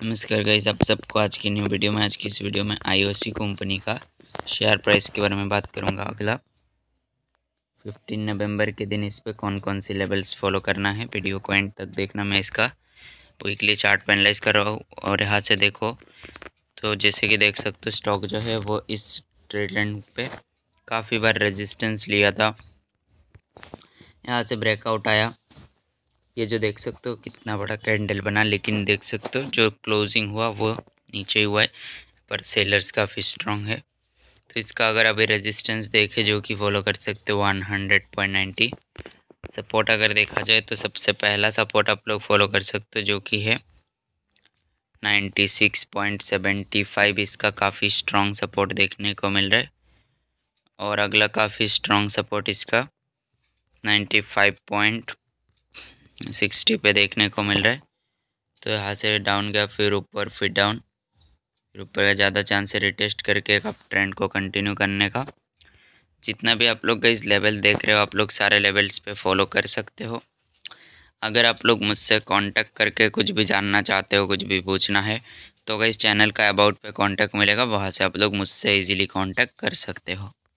नमस्कार गाइस आप सबको आज की न्यू वीडियो में आज की इस वीडियो में आईओसी कंपनी का शेयर प्राइस के बारे में बात करूंगा अगला 15 नवंबर के दिन इस पर कौन कौन सी लेवल्स फॉलो करना है वीडियो को एंड तक देखना मैं इसका वीकली चार्ट पैनलाइज कर रहा हूँ और यहाँ से देखो तो जैसे कि देख सकते हो स्टॉक जो है वो इस ट्रेड लाइन पर काफ़ी बार रजिस्टेंस लिया था यहाँ से ब्रेकआउट आया ये जो देख सकते हो कितना बड़ा कैंडल बना लेकिन देख सकते हो जो क्लोजिंग हुआ वो नीचे हुआ है पर सेलर्स काफ़ी स्ट्रॉन्ग है तो इसका अगर अभी रेजिस्टेंस देखे जो कि फॉलो कर सकते हो one hundred point ninety support अगर देखा जाए तो सबसे पहला सपोर्ट आप लोग फॉलो कर सकते हो जो कि है ninety six point seventy five इसका काफ़ी स्ट्रॉन्ग सपोर्ट देखने को मिल रहा है और अगला काफ़ी स्ट्रॉन्ग सपोर्ट इसका नाइन्टी फाइव पॉइंट सिक्सटी पे देखने को मिल रहा है तो यहाँ से डाउन गया फिर ऊपर फिर डाउन फिर ऊपर का ज़्यादा चांस है रिटेस्ट करके आप ट्रेंड को कंटिन्यू करने का जितना भी आप लोग का इस लेवल देख रहे हो आप लोग सारे लेवल्स पे फॉलो कर सकते हो अगर आप लोग मुझसे कांटेक्ट करके कुछ भी जानना चाहते हो कुछ भी पूछना है तो इस चैनल का अबाउट पे कांटेक्ट मिलेगा वहाँ से आप लोग मुझसे इजीली कांटेक्ट कर सकते हो